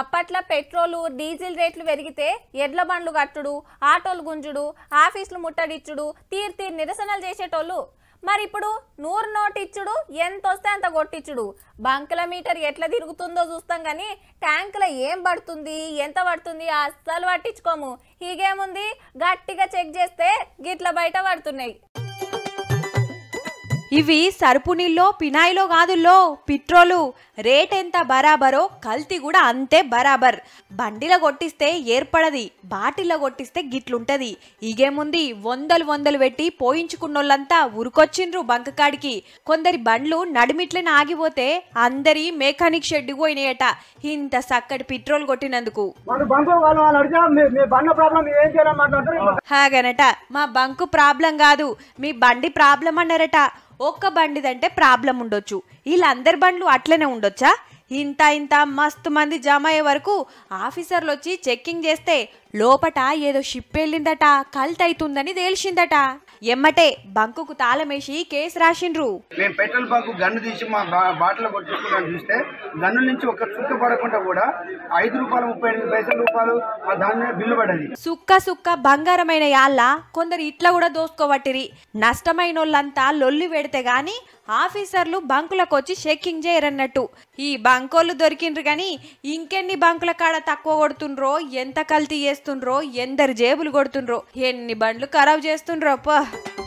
అప్పట్లో petrol diesel రేట్లు పెరిగితే ఎడ్ల బండ్లు కట్టుడు ఆటోలు గుంజుడు ఆఫీసులు ముట్టడిచ్చుడు తీర్తి తీరు నిరసనలు చేసేటోళ్ళు మరి ఇప్పుడు నూరు నోటిచ్చుడు ఎంత వస్తే అంత కొట్టిచ్చుడు బంకుల మీటర్ ఎట్లా తిరుగుతుందో చూస్తాం కానీ ట్యాంకులో ఏం పడుతుంది ఎంత పడుతుంది అస్సలు పట్టించుకోము హీగేముంది గట్టిగా చెక్ చేస్తే గిట్ల బయట పడుతున్నాయి ఇవి సరుపు నీళ్ళో పినాయిలో కాదుల్లో పెట్రోలు రేట్ ఎంత బరాబరో కల్తీ కూడా అంతే బరాబర్ బండిలో కొట్టిస్తే ఏర్పడది బాటిల్లో కొట్టిస్తే గిట్లుంటది ఇగేముంది వందలు వందలు పెట్టి పోయించుకున్నోళ్ళంతా ఉరుకొచ్చిండ్రు బంకకాడికి కొందరి బండ్లు నడిమిట్లనే ఆగిపోతే అందరి మెకానిక్ షెడ్ పోయినాయట ఇంత సక్కటి పెట్రోల్ కొట్టినందుకు హాగనట మా బంకు ప్రాబ్లం కాదు మీ బండి ప్రాబ్లం అన్నారట ఒక్క బండిదంటే ప్రాబ్లం ఉండొచ్చు వీళ్ళందరి బండ్లు అట్లనే ఉండవు उड़ा ఇంత ఇంత మస్తు మంది జమ అయ్యే వరకు ఆఫీసర్లు వచ్చి చెక్కింగ్ చేస్తే లోపట ఏదో షిప్ వెళ్ళిందట కల్త్ అవుతుందని తేల్చిందట ఎమ్మటే బంకుకు తాళమేసి కేసు రాసిండ్రు మేము పెట్రోల్ బంక్ గన్ను తీసి మా బాటలు కొట్టుకున్నాను చూస్తే గన్ను నుంచి ఒక చుక్క పడకుండా కూడా ఐదు రూపాయలు ముప్పై ఎనిమిది పైసల రూపాయలు ఆ దాని బిల్లు పడింది సుక్క సుక్క బంగారమైన యాళ్ళ కొందరు ఇట్లా కూడా దోసుకోబట్టిరి నష్టమైన వాళ్ళంతా లొల్లి పెడితే గాని ఆఫీసర్లు బంకులకు వచ్చి చెక్కింగ్ చేయరన్నట్టు ఈ బంక్ బంకోళ్ళు దొరికిండ్రు కానీ ఇంకెన్ని బంకుల కాడ తక్కువ కొడుతుండ్రో ఎంత కల్తీ చేస్తుండ్రో ఎందరు జేబులు కొడుతుండ్రో ఎన్ని బండ్లు ఖరాబ్ చేస్తుండ్రో అప్ప